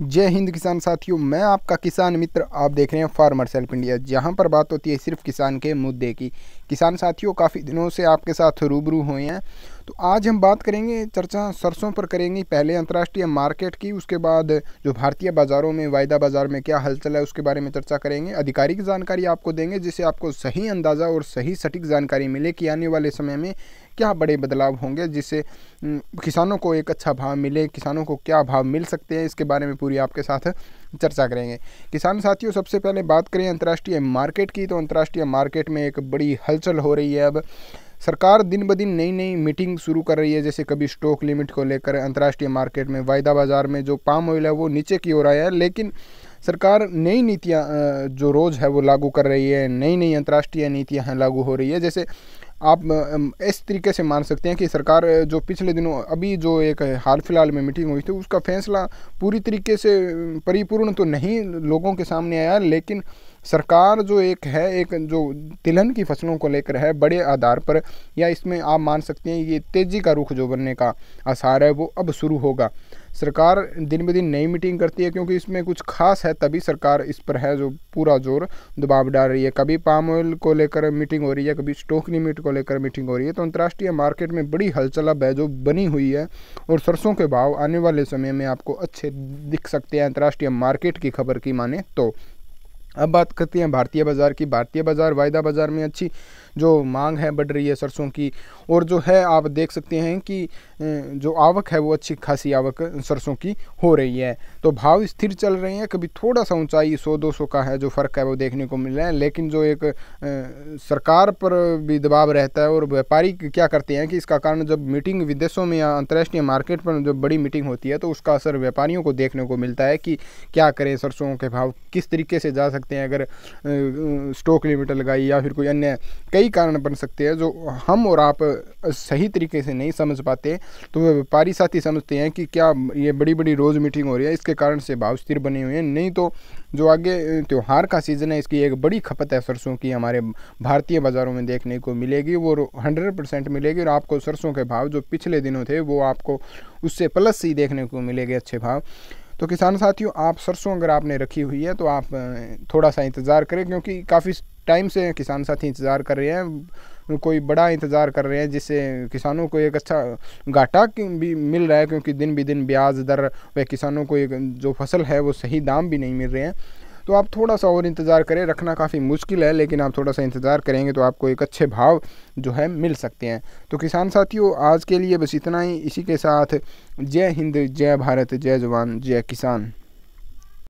जय हिंद किसान साथियों मैं आपका किसान मित्र आप देख रहे हैं फार्मर सेल्फ इंडिया जहां पर बात होती है सिर्फ किसान के मुद्दे की किसान साथियों काफ़ी दिनों से आपके साथ रूबरू हुए हैं तो आज हम बात करेंगे चर्चा सरसों पर करेंगे पहले अंतर्राष्ट्रीय मार्केट की उसके बाद जो भारतीय बाज़ारों में वायदा बाज़ार में क्या हलचल है उसके बारे में चर्चा करेंगे आधिकारिक जानकारी आपको देंगे जिससे आपको सही अंदाज़ा और सही सटीक जानकारी मिले कि आने वाले समय में क्या बड़े बदलाव होंगे जिससे किसानों को एक अच्छा भाव मिले किसानों को क्या भाव मिल सकते हैं इसके बारे में पूरी आपके साथ चर्चा करेंगे किसान साथियों सबसे पहले बात करें अंतर्राष्ट्रीय मार्केट की तो अंतर्राष्ट्रीय मार्केट में एक बड़ी हलचल हो रही है अब सरकार दिन ब दिन नई नई मीटिंग शुरू कर रही है जैसे कभी स्टॉक लिमिट को लेकर अंतर्राष्ट्रीय मार्केट में वायदा बाज़ार में जो पाम ऑयल है वो नीचे की ओर आया है लेकिन सरकार नई नीतियाँ जो रोज़ है वो लागू कर रही है नई नई अंतर्राष्ट्रीय नीतियाँ लागू हो रही है जैसे आप इस तरीके से मान सकते हैं कि सरकार जो पिछले दिनों अभी जो एक हाल फिलहाल में मीटिंग हुई थी उसका फैसला पूरी तरीके से परिपूर्ण तो नहीं लोगों के सामने आया लेकिन सरकार जो एक है एक जो तिलहन की फसलों को लेकर है बड़े आधार पर या इसमें आप मान सकते हैं ये तेज़ी का रुख जो बनने का आसार है वो अब शुरू होगा सरकार दिन ब दिन नई मीटिंग करती है क्योंकि इसमें कुछ खास है तभी सरकार इस पर है जो पूरा जोर दबाव डाल रही है कभी पाम ऑयल को लेकर मीटिंग हो रही है कभी स्टोक लिमिट को लेकर मीटिंग हो रही है तो अंतर्राष्ट्रीय मार्केट में बड़ी हलचल अब है जो बनी हुई है और सरसों के भाव आने वाले समय में आपको अच्छे दिख सकते हैं अंतर्राष्ट्रीय मार्केट की खबर की माने तो अब बात करते हैं भारतीय बाज़ार की भारतीय बाज़ार वायदा बाज़ार में अच्छी जो मांग है बढ़ रही है सरसों की और जो है आप देख सकते हैं कि जो आवक है वो अच्छी खासी आवक सरसों की हो रही है तो भाव स्थिर चल रहे हैं कभी थोड़ा सा ऊंचाई 100-200 का है जो फ़र्क है वो देखने को मिल रहा है लेकिन जो एक सरकार पर भी दबाव रहता है और व्यापारी क्या करते हैं कि इसका कारण जब मीटिंग विदेशों में या अंतर्राष्ट्रीय मार्केट पर जब बड़ी मीटिंग होती है तो उसका असर व्यापारियों को देखने को मिलता है कि क्या करें सरसों के भाव किस तरीके से जा सकते सकते हैं अगर स्टॉक लिमिट लगाई या फिर कोई अन्य कई कारण बन सकते हैं जो हम और आप सही तरीके से नहीं समझ पाते तो वह व्यापारी साथी समझते हैं कि क्या ये बड़ी बड़ी रोज़ मीटिंग हो रही है इसके कारण से भाव स्थिर बने हुए हैं नहीं तो जो आगे त्यौहार का सीज़न है इसकी एक बड़ी खपत है सरसों की हमारे भारतीय बाज़ारों में देखने को मिलेगी वो हंड्रेड परसेंट मिलेगी और आपको सरसों के भाव जो पिछले दिनों थे वो आपको उससे प्लस ही देखने को मिलेगी अच्छे भाव तो किसान साथियों आप सरसों अगर आपने रखी हुई है तो आप थोड़ा सा इंतज़ार करें क्योंकि काफ़ी टाइम से किसान साथी इंतज़ार कर रहे हैं कोई बड़ा इंतज़ार कर रहे हैं जिससे किसानों को एक अच्छा घाटा भी मिल रहा है क्योंकि दिन भी दिन ब्याज दर व किसानों को एक जो फसल है वो सही दाम भी नहीं मिल रहे हैं तो आप थोड़ा सा और इंतज़ार करें रखना काफ़ी मुश्किल है लेकिन आप थोड़ा सा इंतज़ार करेंगे तो आपको एक अच्छे भाव जो है मिल सकते हैं तो किसान साथियों आज के लिए बस इतना ही इसी के साथ जय हिंद जय भारत जय जवान जय किसान